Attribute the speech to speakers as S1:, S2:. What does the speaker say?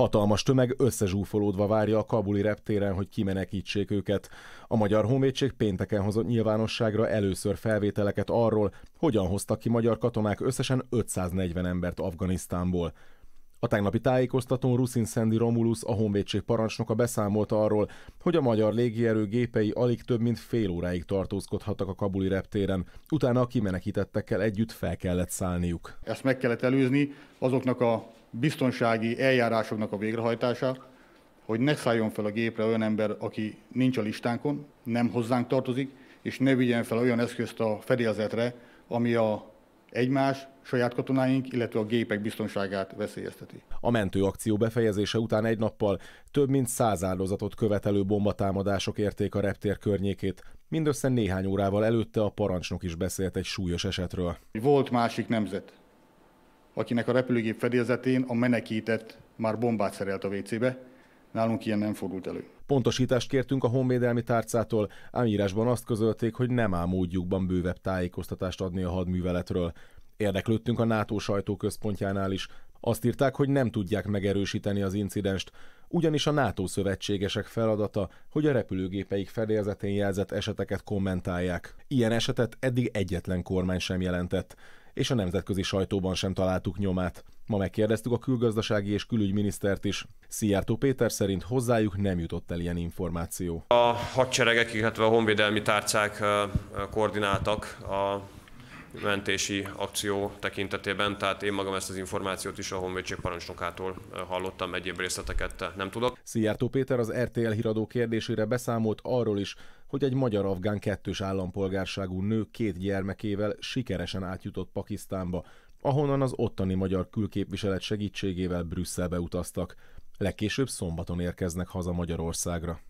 S1: Hatalmas tömeg összezsúfolódva várja a kabuli reptéren, hogy kimenekítsék őket. A Magyar Honvédség pénteken hozott nyilvánosságra először felvételeket arról, hogyan hoztak ki magyar katonák összesen 540 embert Afganisztánból. A tegnapi tájékoztatón Ruszin Szendi Romulus, a honvédség parancsnoka beszámolt arról, hogy a magyar légierő gépei alig több mint fél óráig tartózkodhattak a kabuli reptéren, utána a kimenekítettekkel együtt fel kellett szállniuk.
S2: Ezt meg kellett előzni azoknak a biztonsági eljárásoknak a végrehajtása, hogy ne szálljon fel a gépre olyan ember, aki nincs a listánkon, nem hozzánk tartozik, és ne vigyen fel olyan eszközt a fedélzetre, ami a egymás, saját katonáink, illetve a gépek biztonságát veszélyezteti. A
S1: mentőakció befejezése után egy nappal több mint száz áldozatot követelő bombatámadások érték a reptér környékét. Mindössze néhány órával előtte a parancsnok is beszélt egy súlyos esetről.
S2: Volt másik nemzet, akinek a repülőgép fedélzetén a menekített már bombát szerelt a WC-be, Nálunk ilyen nem fordult elő.
S1: Pontosítást kértünk a honvédelmi tárcától, ám írásban azt közölték, hogy nem áll módjukban bővebb tájékoztatást adni a hadműveletről. Érdeklődtünk a NATO sajtóközpontjánál is. Azt írták, hogy nem tudják megerősíteni az incidenst, ugyanis a NATO szövetségesek feladata, hogy a repülőgépeik fedélzetén jelzett eseteket kommentálják. Ilyen esetet eddig egyetlen kormány sem jelentett és a nemzetközi sajtóban sem találtuk nyomát. Ma megkérdeztük a külgazdasági és külügyminisztert is. Szijjártó Péter szerint hozzájuk nem jutott el ilyen információ.
S3: A hadseregek, illetve a honvédelmi tárcák koordináltak a mentési akció tekintetében, tehát én magam ezt az információt is a honvédség parancsnokától eh, hallottam, egyéb részleteket eh, nem tudok.
S1: Szijjártó Péter az RTL híradó kérdésére beszámolt arról is, hogy egy magyar-afgán kettős állampolgárságú nő két gyermekével sikeresen átjutott Pakisztánba, ahonnan az ottani magyar külképviselet segítségével Brüsszelbe utaztak. Legkésőbb szombaton érkeznek haza Magyarországra.